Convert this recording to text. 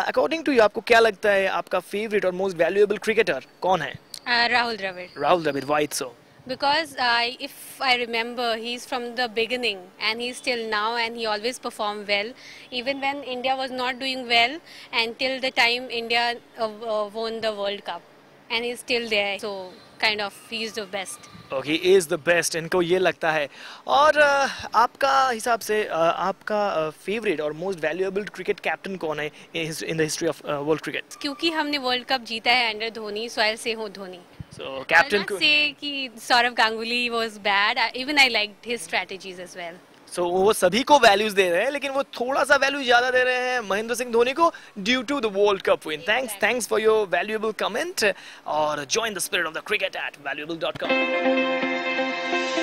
According to you आपको क्या लगता है आपका फेवरेट और मोस्ट वैल्यूएबल क्रिकेटर कौन है Rahul Dravid Rahul Dravid wait so because uh, if I remember he's from the beginning and he's still now and he always perform well even when India was not doing well until the time India uh, uh, won the World Cup and he's still there so kind of he is the best okay is the best इनको ये लगता है और uh, आपका हिसाब से uh, आपका favourite uh, और मोस्ट वैल्यूएबल क्रिकेट कैप्टन कौन है in the history of world cricket क्योंकि हमने वर्ल्ड कप जीता है अंडर धोनी सो आई से हो Dhoni So Captain, I'll not say ki Saurav Ganguly was bad. I, even I liked his strategies as well. So so, वो सभी को वैल्यूज दे रहे हैं लेकिन वो थोड़ा सा वैल्यू ज्यादा दे रहे हैं महेंद्र सिंह धोनी को due to the world cup win thanks thanks for your valuable comment और join the spirit of the cricket at valuable dot com